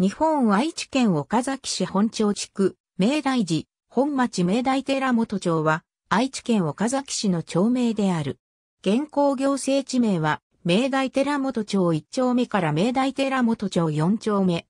日本愛知県岡崎市本町地区、明大寺、本町明大寺元町は、愛知県岡崎市の町名である。現行行政地名は、明大寺元町1丁目から明大寺元町4丁目。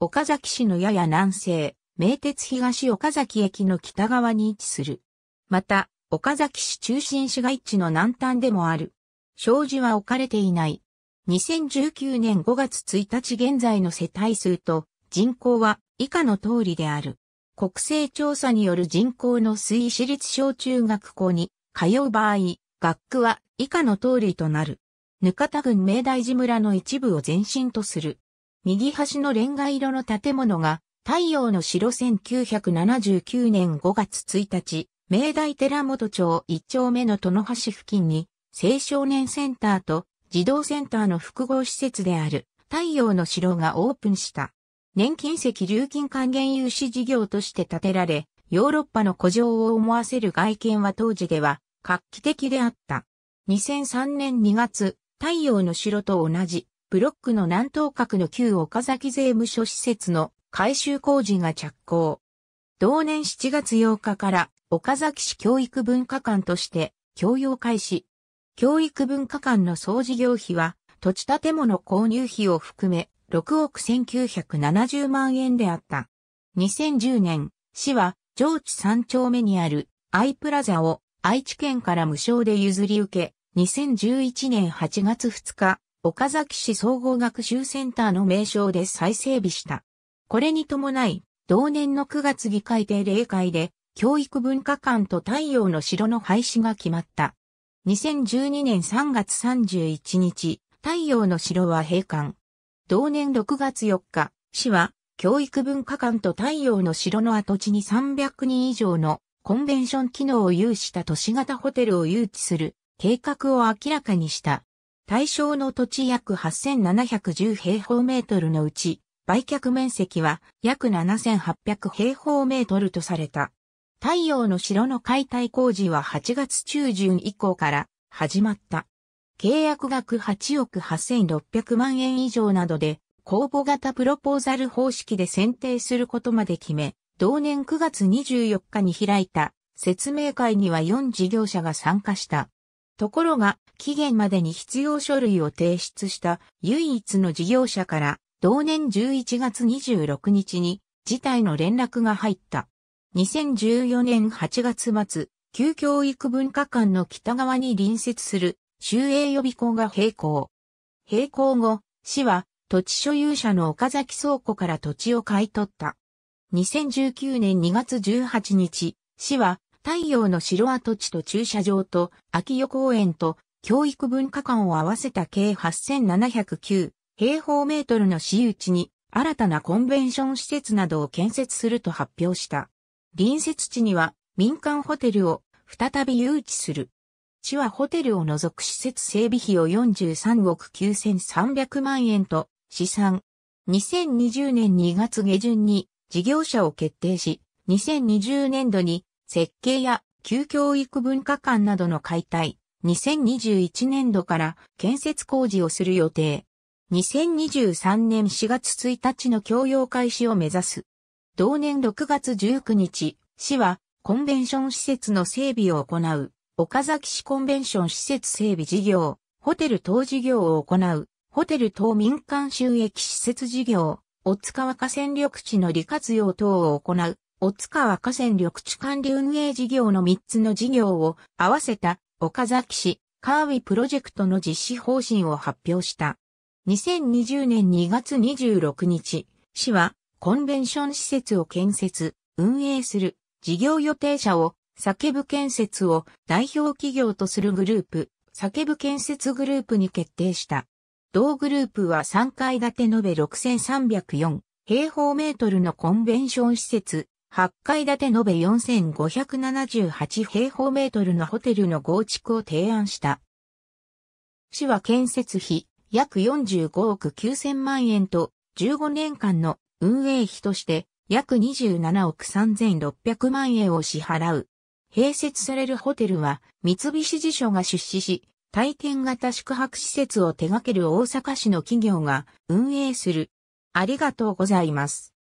岡崎市のやや南西、名鉄東岡崎駅の北側に位置する。また、岡崎市中心市街地の南端でもある。障子は置かれていない。2019年5月1日現在の世帯数と人口は以下の通りである。国勢調査による人口の推移私立小中学校に通う場合、学区は以下の通りとなる。ぬかた郡明大寺村の一部を前身とする。右端のレンガ色の建物が太陽の城1979年5月1日、明大寺本町1丁目の殿橋付近に青少年センターと児童センターの複合施設である太陽の城がオープンした。年金石流金還元融資事業として建てられ、ヨーロッパの古城を思わせる外見は当時では画期的であった。2003年2月、太陽の城と同じ、ブロックの南東角の旧岡崎税務署施設の改修工事が着工。同年7月8日から岡崎市教育文化館として教養開始、教育文化館の総事業費は、土地建物購入費を含め、6億1970万円であった。2010年、市は、上智3丁目にある、アイプラザを、愛知県から無償で譲り受け、2011年8月2日、岡崎市総合学習センターの名称で再整備した。これに伴い、同年の9月議会定例会で、教育文化館と太陽の城の廃止が決まった。2012年3月31日、太陽の城は閉館。同年6月4日、市は教育文化館と太陽の城の跡地に300人以上のコンベンション機能を有した都市型ホテルを誘致する計画を明らかにした。対象の土地約8710平方メートルのうち、売却面積は約7800平方メートルとされた。太陽の城の解体工事は8月中旬以降から始まった。契約額8億8600万円以上などで、公募型プロポーザル方式で選定することまで決め、同年9月24日に開いた説明会には4事業者が参加した。ところが、期限までに必要書類を提出した唯一の事業者から、同年11月26日に事態の連絡が入った。2014年8月末、旧教育文化館の北側に隣接する修営予備校が閉校。閉校後、市は土地所有者の岡崎倉庫から土地を買い取った。2019年2月18日、市は太陽の城跡地と駐車場と秋代公園と教育文化館を合わせた計8709平方メートルの市有地に新たなコンベンション施設などを建設すると発表した。隣接地には民間ホテルを再び誘致する。市はホテルを除く施設整備費を43億9300万円と試算。2020年2月下旬に事業者を決定し、2020年度に設計や旧教育文化館などの解体、2021年度から建設工事をする予定。2023年4月1日の供用開始を目指す。同年6月19日、市はコンベンション施設の整備を行う、岡崎市コンベンション施設整備事業、ホテル等事業を行う、ホテル等民間収益施設事業、大塚若川緑地の利活用等を行う、大塚若川緑地管理運営事業の3つの事業を合わせた岡崎市カーウィプロジェクトの実施方針を発表した。2020年2月26日、市はコンベンション施設を建設、運営する、事業予定者を、叫ぶ建設を代表企業とするグループ、叫ぶ建設グループに決定した。同グループは3階建て延べ6304平方メートルのコンベンション施設、8階建て延べ4578平方メートルのホテルの合築を提案した。市は建設費約45億9000万円と15年間の運営費として約27億3600万円を支払う。併設されるホテルは三菱地所が出資し、体験型宿泊施設を手掛ける大阪市の企業が運営する。ありがとうございます。